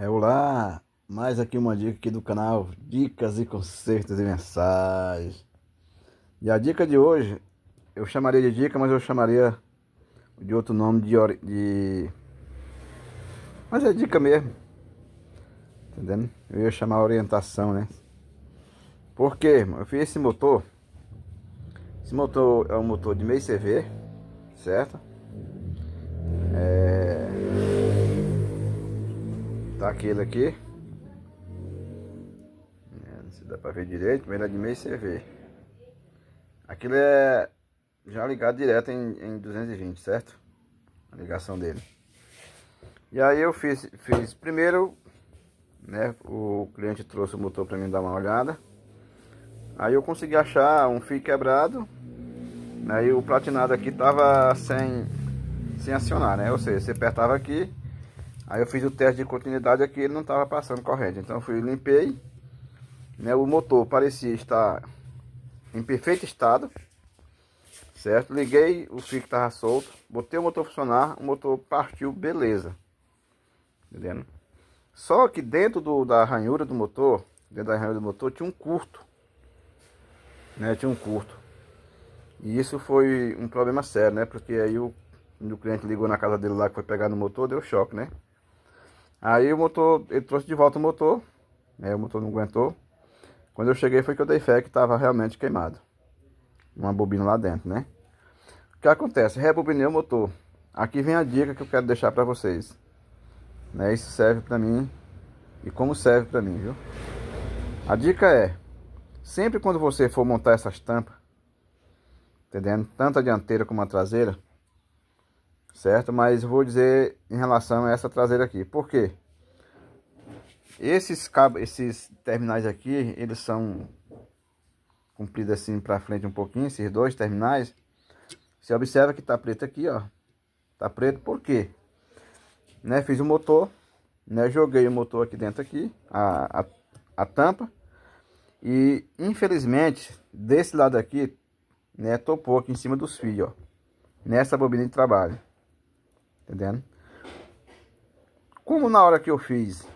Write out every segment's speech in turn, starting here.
É, olá! Mais aqui uma dica aqui do canal Dicas e Concertos e Mensagens. E a dica de hoje, eu chamaria de dica, mas eu chamaria de outro nome de... de... Mas é dica mesmo. Entendendo? Eu ia chamar orientação, né? Porque Eu fiz esse motor. Esse motor é um motor de meio CV, certo? aquele aqui. É, não se dá pra ver direito, é de meio CV vê. Aquilo é já ligado direto em, em 220, certo? A ligação dele. E aí eu fiz, fiz primeiro, né? O cliente trouxe o motor para mim dar uma olhada. Aí eu consegui achar um fio quebrado. Aí né, o platinado aqui tava sem, sem acionar, né? Ou seja, você apertava aqui, Aí eu fiz o teste de continuidade aqui, ele não estava passando corrente. Então eu fui limpei, né? O motor parecia estar em perfeito estado, certo? Liguei o fio que estava solto, botei o motor funcionar, o motor partiu, beleza. Entendendo? Só que dentro do, da ranhura do motor, dentro da ranhura do motor tinha um curto, né? Tinha um curto. E isso foi um problema sério, né? Porque aí o, o cliente ligou na casa dele lá que foi pegar no motor, deu choque, né? Aí o motor, ele trouxe de volta o motor, né? O motor não aguentou. Quando eu cheguei foi que eu dei fé que estava realmente queimado. Uma bobina lá dentro, né? O que acontece? Rebobinei o motor. Aqui vem a dica que eu quero deixar para vocês. Né? Isso serve para mim e como serve para mim, viu? A dica é, sempre quando você for montar essas tampas, entendendo? Tanto a dianteira como a traseira, certo? Mas vou dizer em relação a essa traseira aqui, por quê? Esses, cabos, esses terminais aqui, eles são compridos assim para frente um pouquinho, esses dois terminais. Você observa que tá preto aqui, ó. Tá preto por quê? Né, fiz o motor, né, joguei o motor aqui dentro aqui, a, a, a tampa. E infelizmente, desse lado aqui, né, topou aqui em cima dos fios, ó. Nessa bobina de trabalho. Entendendo? Como na hora que eu fiz,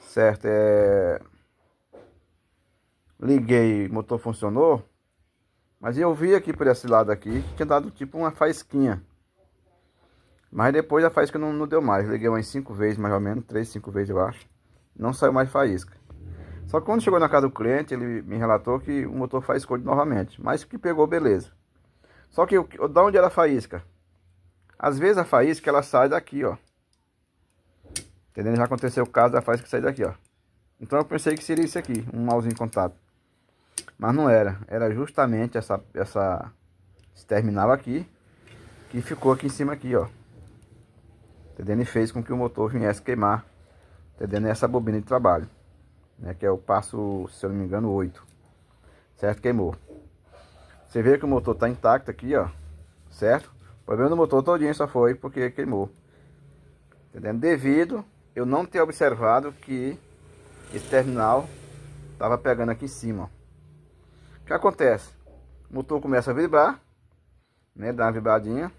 certo? É... Liguei, motor funcionou. Mas eu vi aqui por esse lado aqui que tinha dado tipo uma faísquinha. Mas depois a faísca não, não deu mais. Liguei umas 5 vezes mais ou menos, 3, 5 vezes eu acho. Não saiu mais faísca. Só que quando chegou na casa do cliente, ele me relatou que o motor faiscou novamente. Mas que pegou, beleza. Só que da onde era a faísca? Às vezes a faísca ela sai daqui, ó. Entendendo? Já aconteceu o caso da faísca sair daqui, ó. Então eu pensei que seria isso aqui, um malzinho contato. Mas não era, era justamente essa essa esse terminal aqui que ficou aqui em cima aqui, ó. Entendendo? E fez com que o motor viesse queimar, entendendo? Essa bobina de trabalho, né, que é o passo, se eu não me engano, 8. Certo? Queimou. Você vê que o motor tá intacto aqui, ó. Certo? problema do motor todinho só foi porque queimou. Entendendo? Devido eu não ter observado que esse terminal estava pegando aqui em cima. O que acontece? O motor começa a vibrar, né? Dá uma vibradinha,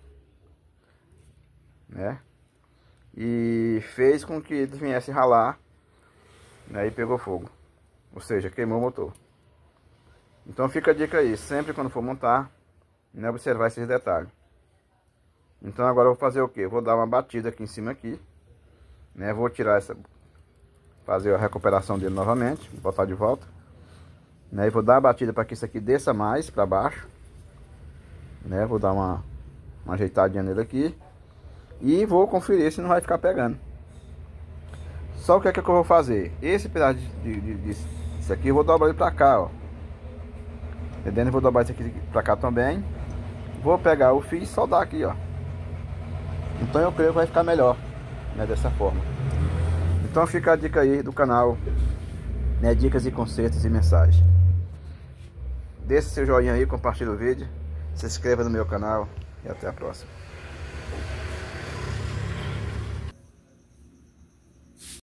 né? E fez com que ele viesse ralar, né? E pegou fogo. Ou seja, queimou o motor. Então fica a dica aí, sempre quando for montar, né, observar esses detalhes. Então agora eu vou fazer o que? Vou dar uma batida aqui em cima aqui, né? Vou tirar essa, fazer a recuperação dele novamente, botar de volta, né? E vou dar uma batida para que isso aqui desça mais para baixo, né? Vou dar uma, uma ajeitadinha nele aqui e vou conferir se não vai ficar pegando. Só o que é que eu vou fazer? Esse pedaço de, de, de isso aqui eu vou dobrar ele para cá, ó. Entendendo? Vou dobrar isso aqui para cá também. Vou pegar o fio e soldar aqui, ó. Então eu creio que vai ficar melhor né, dessa forma. Então fica a dica aí do canal, né, dicas e conceitos e mensagens. Deixe seu joinha aí, compartilhe o vídeo, se inscreva no meu canal e até a próxima.